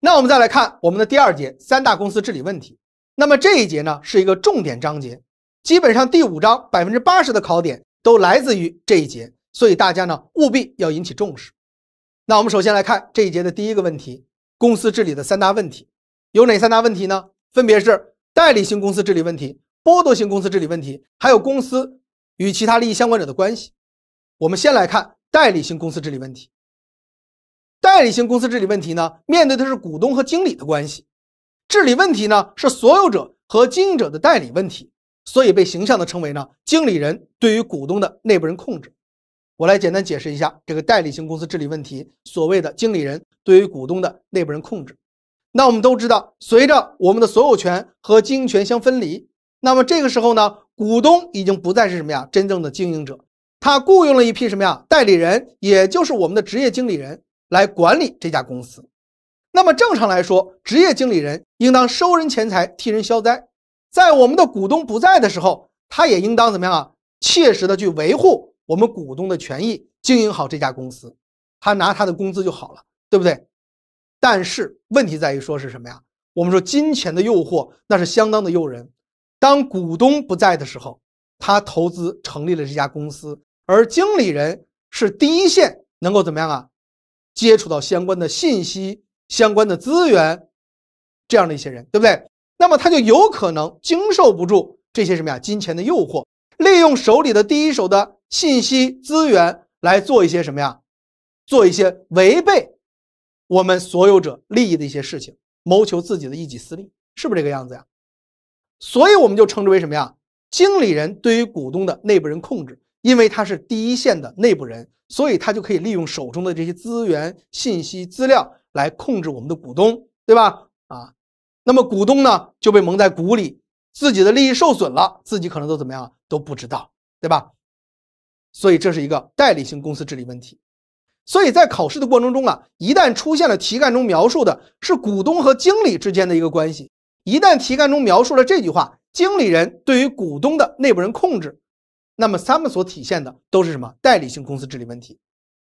那我们再来看我们的第二节三大公司治理问题。那么这一节呢是一个重点章节，基本上第五章百分之八十的考点都来自于这一节，所以大家呢务必要引起重视。那我们首先来看这一节的第一个问题：公司治理的三大问题有哪三大问题呢？分别是代理型公司治理问题、剥夺型公司治理问题，还有公司与其他利益相关者的关系。我们先来看代理型公司治理问题。代理型公司治理问题呢，面对的是股东和经理的关系，治理问题呢是所有者和经营者的代理问题，所以被形象的称为呢经理人对于股东的内部人控制。我来简单解释一下这个代理型公司治理问题，所谓的经理人对于股东的内部人控制。那我们都知道，随着我们的所有权和经营权相分离，那么这个时候呢，股东已经不再是什么呀，真正的经营者，他雇佣了一批什么呀，代理人，也就是我们的职业经理人。来管理这家公司，那么正常来说，职业经理人应当收人钱财，替人消灾。在我们的股东不在的时候，他也应当怎么样啊？切实的去维护我们股东的权益，经营好这家公司，他拿他的工资就好了，对不对？但是问题在于说是什么呀？我们说金钱的诱惑那是相当的诱人。当股东不在的时候，他投资成立了这家公司，而经理人是第一线，能够怎么样啊？接触到相关的信息、相关的资源，这样的一些人，对不对？那么他就有可能经受不住这些什么呀金钱的诱惑，利用手里的第一手的信息资源来做一些什么呀，做一些违背我们所有者利益的一些事情，谋求自己的一己私利，是不是这个样子呀？所以我们就称之为什么呀？经理人对于股东的内部人控制。因为他是第一线的内部人，所以他就可以利用手中的这些资源、信息、资料来控制我们的股东，对吧？啊，那么股东呢就被蒙在鼓里，自己的利益受损了，自己可能都怎么样都不知道，对吧？所以这是一个代理型公司治理问题。所以在考试的过程中啊，一旦出现了题干中描述的是股东和经理之间的一个关系，一旦题干中描述了这句话，经理人对于股东的内部人控制。那么它们所体现的都是什么代理性公司治理问题，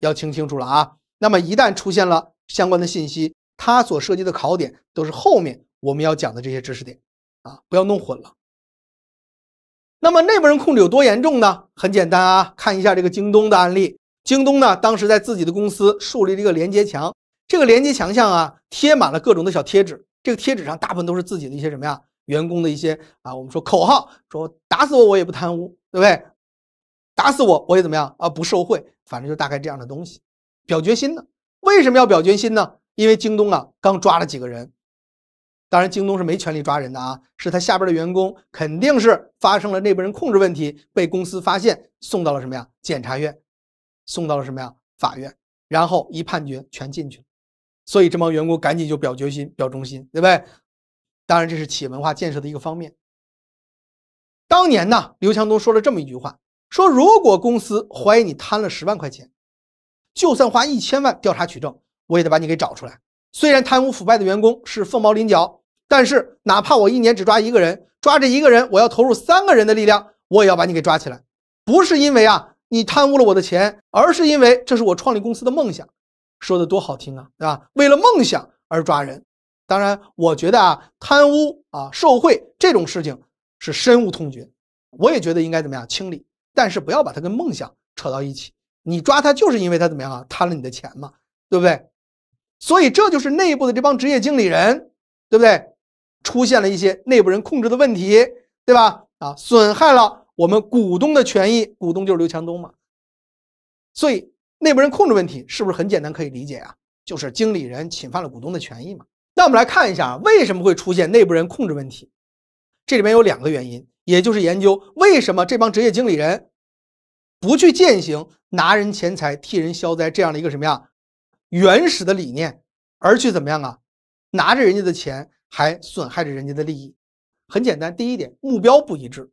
要听清楚了啊。那么一旦出现了相关的信息，它所涉及的考点都是后面我们要讲的这些知识点啊，不要弄混了。那么内部人控制有多严重呢？很简单啊，看一下这个京东的案例。京东呢，当时在自己的公司树立了一个连接墙，这个连接墙上啊贴满了各种的小贴纸，这个贴纸上大部分都是自己的一些什么呀，员工的一些啊，我们说口号，说打死我我也不贪污，对不对？打死我我也怎么样啊？不受贿，反正就大概这样的东西，表决心呢？为什么要表决心呢？因为京东啊刚抓了几个人，当然京东是没权利抓人的啊，是他下边的员工肯定是发生了内部人控制问题，被公司发现，送到了什么呀？检察院，送到了什么呀？法院，然后一判决全进去了，所以这帮员工赶紧就表决心，表忠心，对不对？当然这是企业文化建设的一个方面。当年呢，刘强东说了这么一句话。说，如果公司怀疑你贪了十万块钱，就算花一千万调查取证，我也得把你给找出来。虽然贪污腐败的员工是凤毛麟角，但是哪怕我一年只抓一个人，抓这一个人，我要投入三个人的力量，我也要把你给抓起来。不是因为啊你贪污了我的钱，而是因为这是我创立公司的梦想。说的多好听啊，对吧？为了梦想而抓人。当然，我觉得啊贪污啊受贿这种事情是深恶痛绝，我也觉得应该怎么样清理。但是不要把它跟梦想扯到一起，你抓他就是因为他怎么样啊贪了你的钱嘛，对不对？所以这就是内部的这帮职业经理人，对不对？出现了一些内部人控制的问题，对吧？啊，损害了我们股东的权益，股东就是刘强东嘛。所以内部人控制问题是不是很简单可以理解啊？就是经理人侵犯了股东的权益嘛。那我们来看一下为什么会出现内部人控制问题，这里边有两个原因，也就是研究为什么这帮职业经理人。不去践行拿人钱财替人消灾这样的一个什么呀原始的理念，而去怎么样啊拿着人家的钱还损害着人家的利益，很简单，第一点目标不一致。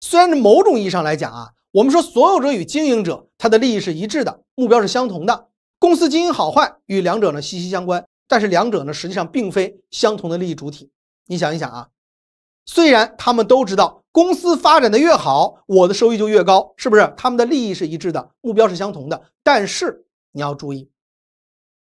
虽然某种意义上来讲啊，我们说所有者与经营者他的利益是一致的，目标是相同的，公司经营好坏与两者呢息息相关，但是两者呢实际上并非相同的利益主体。你想一想啊。虽然他们都知道，公司发展的越好，我的收益就越高，是不是？他们的利益是一致的，目标是相同的。但是你要注意，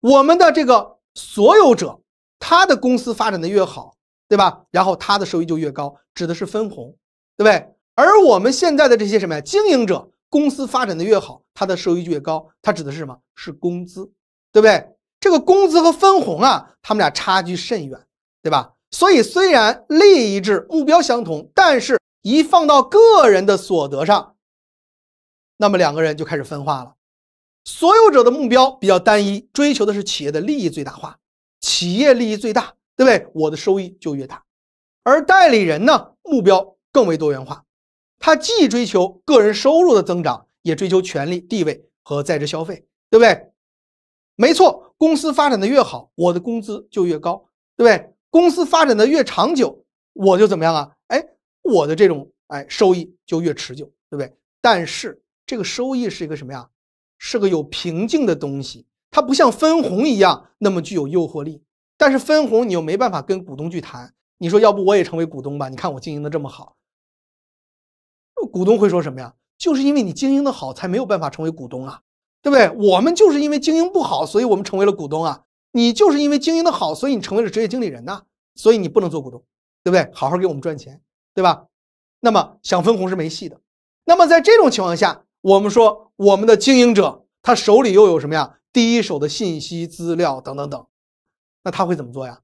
我们的这个所有者，他的公司发展的越好，对吧？然后他的收益就越高，指的是分红，对不对？而我们现在的这些什么呀，经营者，公司发展的越好，他的收益就越高，他指的是什么？是工资，对不对？这个工资和分红啊，他们俩差距甚远，对吧？所以，虽然利益一致、目标相同，但是一放到个人的所得上，那么两个人就开始分化了。所有者的目标比较单一，追求的是企业的利益最大化，企业利益最大，对不对？我的收益就越大。而代理人呢，目标更为多元化，他既追求个人收入的增长，也追求权利、地位和在职消费，对不对？没错，公司发展的越好，我的工资就越高，对不对？公司发展的越长久，我就怎么样啊？哎，我的这种哎收益就越持久，对不对？但是这个收益是一个什么呀？是个有瓶颈的东西，它不像分红一样那么具有诱惑力。但是分红你又没办法跟股东去谈。你说要不我也成为股东吧？你看我经营的这么好。股东会说什么呀？就是因为你经营的好，才没有办法成为股东啊，对不对？我们就是因为经营不好，所以我们成为了股东啊。你就是因为经营的好，所以你成为了职业经理人呐，所以你不能做股东，对不对？好好给我们赚钱，对吧？那么想分红是没戏的。那么在这种情况下，我们说我们的经营者他手里又有什么呀？第一手的信息资料等等等，那他会怎么做呀？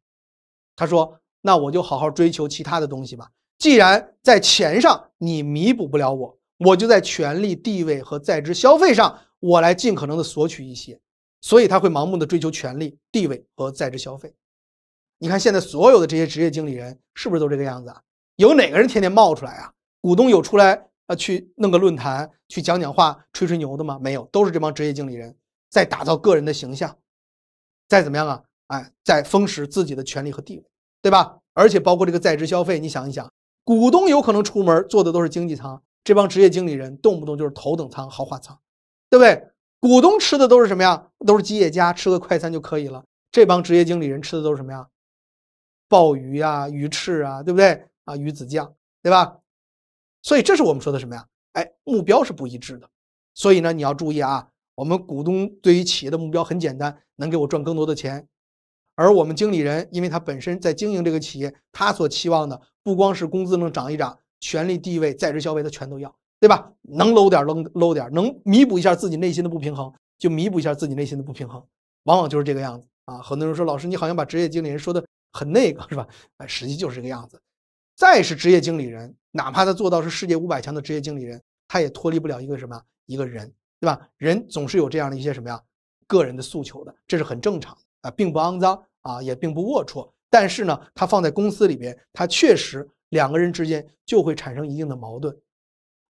他说：“那我就好好追求其他的东西吧。既然在钱上你弥补不了我，我就在权力地位和在职消费上，我来尽可能的索取一些。”所以他会盲目的追求权力、地位和在职消费。你看现在所有的这些职业经理人是不是都这个样子啊？有哪个人天天冒出来啊？股东有出来啊去弄个论坛去讲讲话、吹吹牛的吗？没有，都是这帮职业经理人在打造个人的形象，再怎么样啊？哎，在封实自己的权利和地位，对吧？而且包括这个在职消费，你想一想，股东有可能出门坐的都是经济舱，这帮职业经理人动不动就是头等舱、豪华舱，对不对？股东吃的都是什么呀？都是基业家吃个快餐就可以了。这帮职业经理人吃的都是什么呀？鲍鱼啊，鱼翅啊，对不对啊？鱼子酱，对吧？所以这是我们说的什么呀？哎，目标是不一致的。所以呢，你要注意啊，我们股东对于企业的目标很简单，能给我赚更多的钱。而我们经理人，因为他本身在经营这个企业，他所期望的不光是工资能涨一涨，权力、地位、在职消费他全都要。对吧？能搂点搂搂点，能弥补一下自己内心的不平衡，就弥补一下自己内心的不平衡。往往就是这个样子啊！很多人说，老师，你好像把职业经理人说的很那个，是吧？哎，实际就是这个样子。再是职业经理人，哪怕他做到是世界五百强的职业经理人，他也脱离不了一个什么一个人，对吧？人总是有这样的一些什么呀，个人的诉求的，这是很正常啊，并不肮脏啊，也并不龌龊。但是呢，他放在公司里边，他确实两个人之间就会产生一定的矛盾。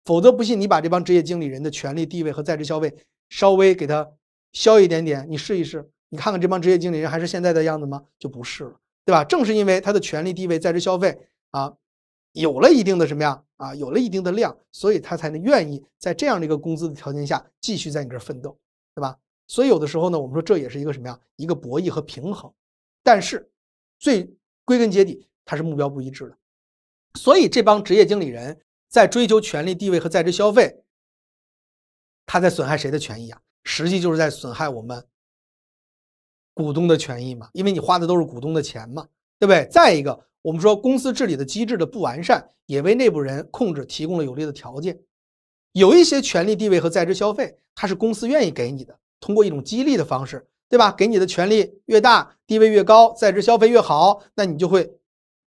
否则，不信你把这帮职业经理人的权利、地位和在职消费稍微给他削一点点，你试一试，你看看这帮职业经理人还是现在的样子吗？就不是了，对吧？正是因为他的权利、地位、在职消费啊，有了一定的什么呀？啊，有了一定的量，所以他才能愿意在这样的一个工资的条件下继续在你这儿奋斗，对吧？所以有的时候呢，我们说这也是一个什么呀？一个博弈和平衡。但是，最归根结底，他是目标不一致的，所以这帮职业经理人。在追求权力、地位和在职消费，他在损害谁的权益啊？实际就是在损害我们股东的权益嘛，因为你花的都是股东的钱嘛，对不对？再一个，我们说公司治理的机制的不完善，也为内部人控制提供了有利的条件。有一些权力、地位和在职消费，它是公司愿意给你的，通过一种激励的方式，对吧？给你的权力越大、地位越高、在职消费越好，那你就会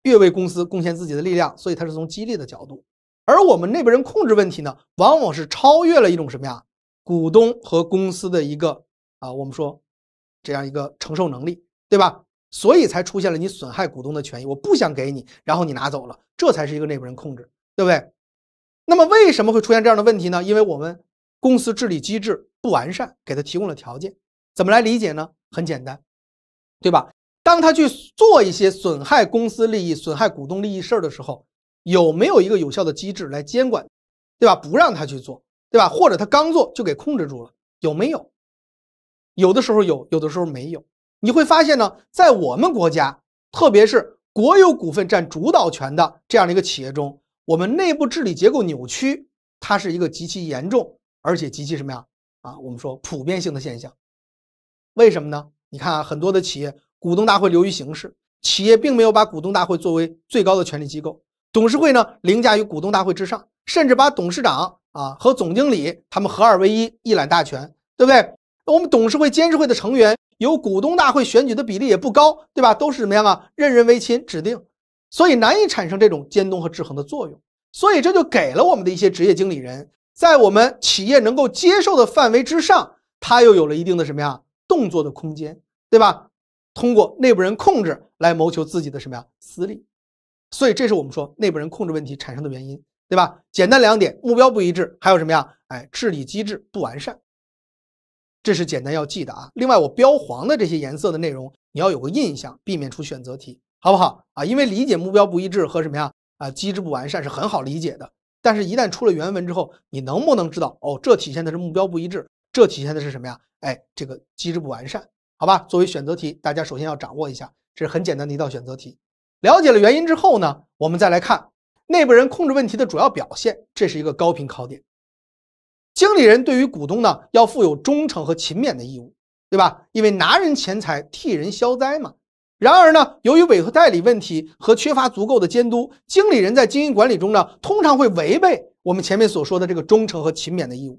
越为公司贡献自己的力量。所以，它是从激励的角度。而我们内部人控制问题呢，往往是超越了一种什么呀？股东和公司的一个啊，我们说，这样一个承受能力，对吧？所以才出现了你损害股东的权益，我不想给你，然后你拿走了，这才是一个内部人控制，对不对？那么为什么会出现这样的问题呢？因为我们公司治理机制不完善，给他提供了条件。怎么来理解呢？很简单，对吧？当他去做一些损害公司利益、损害股东利益事儿的时候。有没有一个有效的机制来监管，对吧？不让他去做，对吧？或者他刚做就给控制住了，有没有？有的时候有，有的时候没有。你会发现呢，在我们国家，特别是国有股份占主导权的这样的一个企业中，我们内部治理结构扭曲，它是一个极其严重，而且极其什么呀？啊，我们说普遍性的现象。为什么呢？你看啊，很多的企业股东大会流于形式，企业并没有把股东大会作为最高的权力机构。董事会呢凌驾于股东大会之上，甚至把董事长啊和总经理他们合二为一，一揽大权，对不对？我们董事会监事会的成员由股东大会选举的比例也不高，对吧？都是怎么样啊？任人唯亲，指定，所以难以产生这种监督和制衡的作用。所以这就给了我们的一些职业经理人，在我们企业能够接受的范围之上，他又有了一定的什么呀？动作的空间，对吧？通过内部人控制来谋求自己的什么呀？私利。所以这是我们说内部人控制问题产生的原因，对吧？简单两点，目标不一致，还有什么呀？哎，治理机制不完善，这是简单要记的啊。另外，我标黄的这些颜色的内容，你要有个印象，避免出选择题，好不好啊？因为理解目标不一致和什么呀？啊，机制不完善是很好理解的。但是一旦出了原文之后，你能不能知道？哦，这体现的是目标不一致，这体现的是什么呀？哎，这个机制不完善，好吧？作为选择题，大家首先要掌握一下，这是很简单的一道选择题。了解了原因之后呢，我们再来看内部人控制问题的主要表现，这是一个高频考点。经理人对于股东呢，要负有忠诚和勤勉的义务，对吧？因为拿人钱财替人消灾嘛。然而呢，由于委托代理问题和缺乏足够的监督，经理人在经营管理中呢，通常会违背我们前面所说的这个忠诚和勤勉的义务，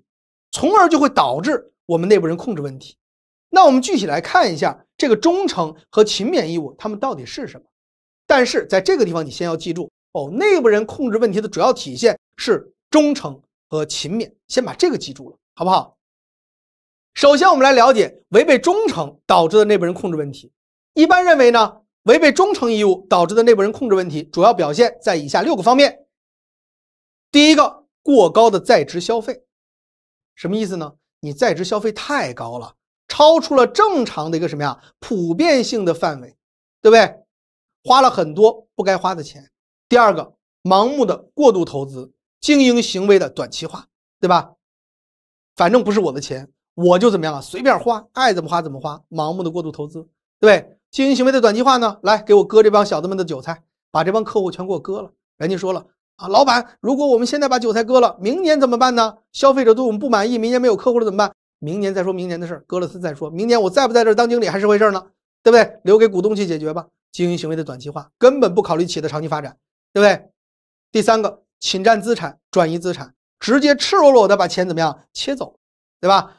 从而就会导致我们内部人控制问题。那我们具体来看一下这个忠诚和勤勉义务，他们到底是什么？但是在这个地方，你先要记住哦，内部人控制问题的主要体现是忠诚和勤勉，先把这个记住了，好不好？首先，我们来了解违背忠诚导致的内部人控制问题。一般认为呢，违背忠诚义务导致的内部人控制问题，主要表现在以下六个方面。第一个，过高的在职消费，什么意思呢？你在职消费太高了，超出了正常的一个什么呀普遍性的范围，对不对？花了很多不该花的钱。第二个，盲目的过度投资，经营行为的短期化，对吧？反正不是我的钱，我就怎么样啊？随便花，爱怎么花怎么花。盲目的过度投资，对对？经营行为的短期化呢？来给我割这帮小子们的韭菜，把这帮客户全给我割了。人家说了啊，老板，如果我们现在把韭菜割了，明年怎么办呢？消费者对我们不满意，明年没有客户了怎么办？明年再说明年的事儿，割了再说明年我在不在这儿当经理还是回事呢，对不对？留给股东去解决吧。经营行为的短期化，根本不考虑企业的长期发展，对不对？第三个，侵占资产、转移资产，直接赤裸裸的把钱怎么样切走，对吧？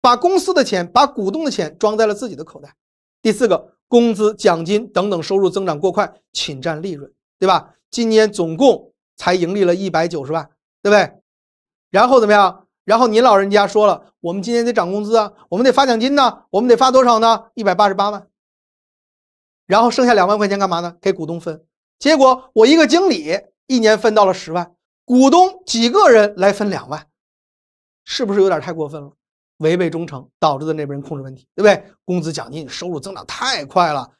把公司的钱、把股东的钱装在了自己的口袋。第四个，工资、奖金等等收入增长过快，侵占利润，对吧？今年总共才盈利了一百九十万，对不对？然后怎么样？然后您老人家说了，我们今年得涨工资啊，我们得发奖金呢，我们得发多少呢？一百八十八万。然后剩下两万块钱干嘛呢？给股东分。结果我一个经理一年分到了十万，股东几个人来分两万，是不是有点太过分了？违背忠诚，导致的那边人控制问题，对不对？工资奖金收入增长太快了，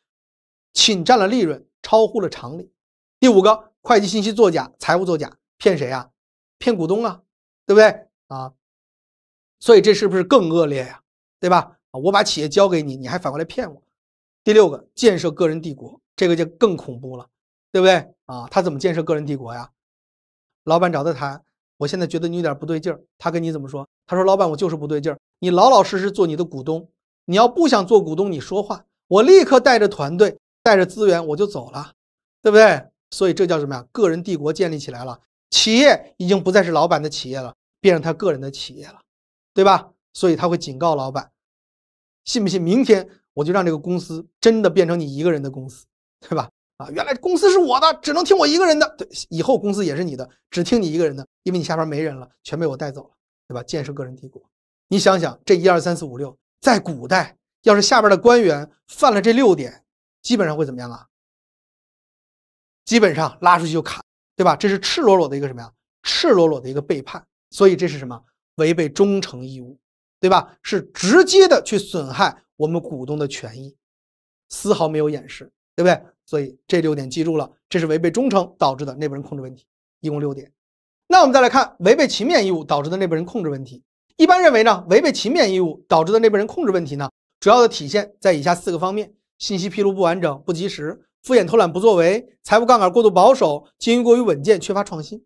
侵占了利润，超乎了常理。第五个，会计信息作假，财务作假，骗谁啊？骗股东啊，对不对啊？所以这是不是更恶劣呀？对吧？我把企业交给你，你还反过来骗我。第六个，建设个人帝国，这个就更恐怖了，对不对啊？他怎么建设个人帝国呀？老板找他谈，我现在觉得你有点不对劲儿。他跟你怎么说？他说：“老板，我就是不对劲儿，你老老实实做你的股东。你要不想做股东，你说话，我立刻带着团队，带着资源，我就走了，对不对？”所以这叫什么呀？个人帝国建立起来了，企业已经不再是老板的企业了，变成他个人的企业了，对吧？所以他会警告老板，信不信明天？我就让这个公司真的变成你一个人的公司，对吧？啊，原来公司是我的，只能听我一个人的。对，以后公司也是你的，只听你一个人的，因为你下边没人了，全被我带走了，对吧？建设个人帝国。你想想，这一二三四五六，在古代，要是下边的官员犯了这六点，基本上会怎么样啊？基本上拉出去就砍，对吧？这是赤裸裸的一个什么呀？赤裸裸的一个背叛。所以这是什么？违背忠诚义务，对吧？是直接的去损害。我们股东的权益丝毫没有掩饰，对不对？所以这六点记住了，这是违背忠诚导致的内部人控制问题，一共六点。那我们再来看违背勤勉义务导致的内部人控制问题。一般认为呢，违背勤勉义务导致的内部人控制问题呢，主要的体现在以下四个方面：信息披露不完整、不及时；敷衍偷懒、不作为；财务杠杆过度保守；经营过于稳健，缺乏创新。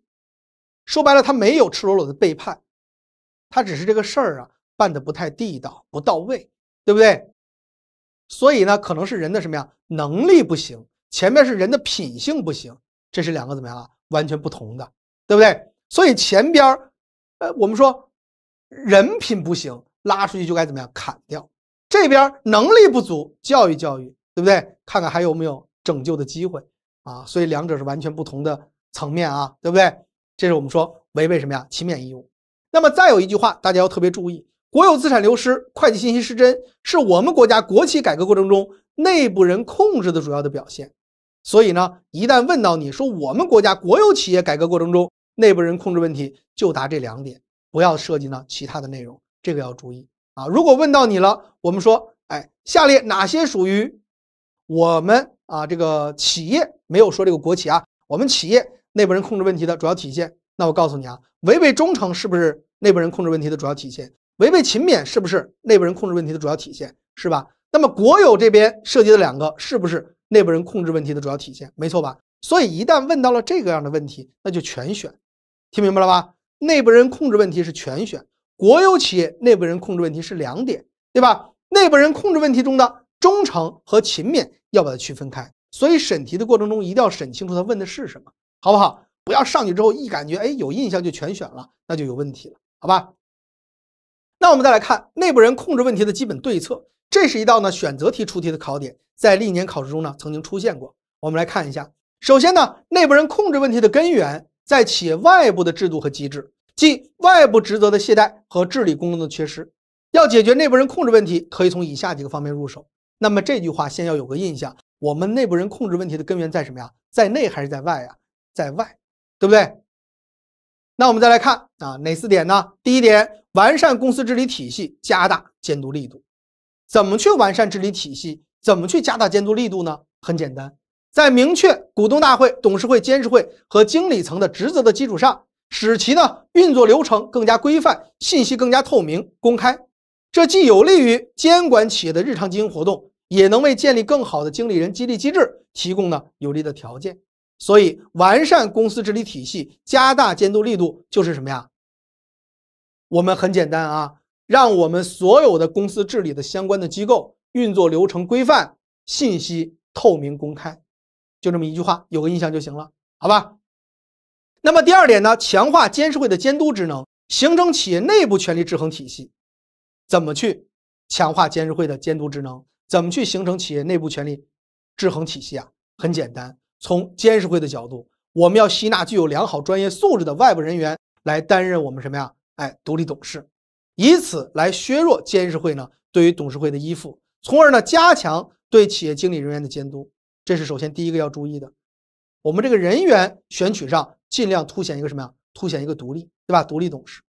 说白了，他没有赤裸裸的背叛，他只是这个事儿啊办的不太地道、不到位。对不对？所以呢，可能是人的什么呀？能力不行，前面是人的品性不行，这是两个怎么样啊？完全不同的，对不对？所以前边儿，呃，我们说人品不行，拉出去就该怎么样砍掉；这边能力不足，教育教育，对不对？看看还有没有拯救的机会啊？所以两者是完全不同的层面啊，对不对？这是我们说违背什么呀？勤勉义务。那么再有一句话，大家要特别注意。国有资产流失、会计信息失真，是我们国家国企改革过程中内部人控制的主要的表现。所以呢，一旦问到你说我们国家国有企业改革过程中内部人控制问题，就答这两点，不要涉及到其他的内容，这个要注意啊。如果问到你了，我们说，哎，下列哪些属于我们啊这个企业没有说这个国企啊，我们企业内部人控制问题的主要体现？那我告诉你啊，违背忠诚是不是内部人控制问题的主要体现？违背勤勉是不是内部人控制问题的主要体现，是吧？那么国有这边涉及的两个是不是内部人控制问题的主要体现？没错吧？所以一旦问到了这个样的问题，那就全选。听明白了吧？内部人控制问题是全选，国有企业内部人控制问题是两点，对吧？内部人控制问题中的忠诚和勤勉要把它区分开。所以审题的过程中一定要审清楚他问的是什么，好不好？不要上去之后一感觉哎有印象就全选了，那就有问题了，好吧？那我们再来看内部人控制问题的基本对策，这是一道呢选择题出题的考点，在历年考试中呢曾经出现过。我们来看一下，首先呢内部人控制问题的根源在企业外部的制度和机制，即外部职责的懈怠和治理功能的缺失。要解决内部人控制问题，可以从以下几个方面入手。那么这句话先要有个印象，我们内部人控制问题的根源在什么呀？在内还是在外啊？在外，对不对？那我们再来看啊哪四点呢？第一点。完善公司治理体系，加大监督力度。怎么去完善治理体系？怎么去加大监督力度呢？很简单，在明确股东大会、董事会、监事会和经理层的职责的基础上，使其呢运作流程更加规范，信息更加透明公开。这既有利于监管企业的日常经营活动，也能为建立更好的经理人激励机制提供呢有利的条件。所以，完善公司治理体系，加大监督力度，就是什么呀？我们很简单啊，让我们所有的公司治理的相关的机构运作流程规范、信息透明公开，就这么一句话，有个印象就行了，好吧？那么第二点呢，强化监事会的监督职能，形成企业内部权力制衡体系。怎么去强化监事会的监督职能？怎么去形成企业内部权力制衡体系啊？很简单，从监事会的角度，我们要吸纳具有良好专业素质的外部人员来担任我们什么呀？哎，独立董事，以此来削弱监事会呢对于董事会的依附，从而呢加强对企业经理人员的监督。这是首先第一个要注意的，我们这个人员选取上尽量凸显一个什么呀？凸显一个独立，对吧？独立董事，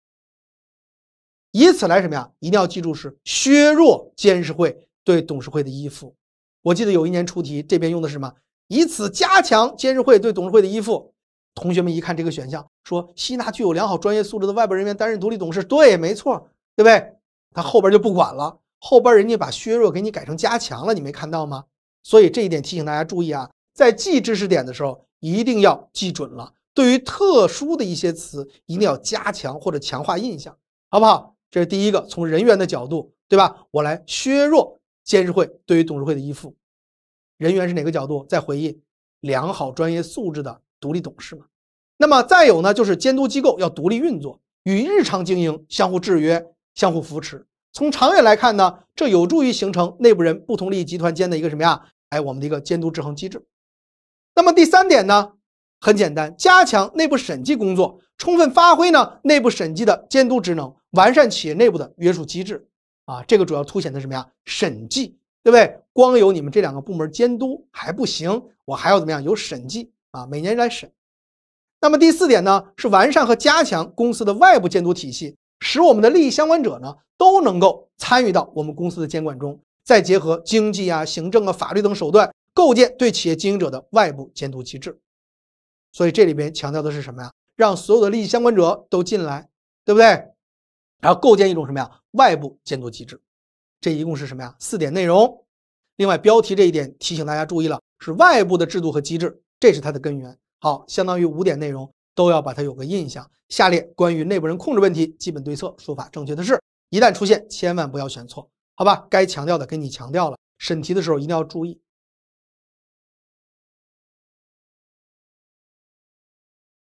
以此来什么呀？一定要记住是削弱监事会对董事会的依附。我记得有一年出题，这边用的是什么？以此加强监事会对董事会的依附。同学们一看这个选项，说吸纳具有良好专业素质的外部人员担任独立董事，对，没错，对不对？他后边就不管了，后边人家把削弱给你改成加强了，你没看到吗？所以这一点提醒大家注意啊，在记知识点的时候一定要记准了。对于特殊的一些词，一定要加强或者强化印象，好不好？这是第一个，从人员的角度，对吧？我来削弱监事会对于董事会的依附，人员是哪个角度？再回忆，良好专业素质的。独立董事嘛，那么再有呢，就是监督机构要独立运作，与日常经营相互制约、相互扶持。从长远来看呢，这有助于形成内部人不同利益集团间的一个什么呀？哎，我们的一个监督制衡机制。那么第三点呢，很简单，加强内部审计工作，充分发挥呢内部审计的监督职能，完善企业内部的约束机制。啊，这个主要凸显的什么呀？审计，对不对？光有你们这两个部门监督还不行，我还要怎么样？有审计。啊，每年来审。那么第四点呢，是完善和加强公司的外部监督体系，使我们的利益相关者呢都能够参与到我们公司的监管中。再结合经济啊、行政啊、法律等手段，构建对企业经营者的外部监督机制。所以这里边强调的是什么呀？让所有的利益相关者都进来，对不对？然后构建一种什么呀？外部监督机制。这一共是什么呀？四点内容。另外，标题这一点提醒大家注意了，是外部的制度和机制。这是它的根源。好，相当于五点内容都要把它有个印象。下列关于内部人控制问题基本对策说法正确的是？一旦出现，千万不要选错，好吧？该强调的给你强调了。审题的时候一定要注意。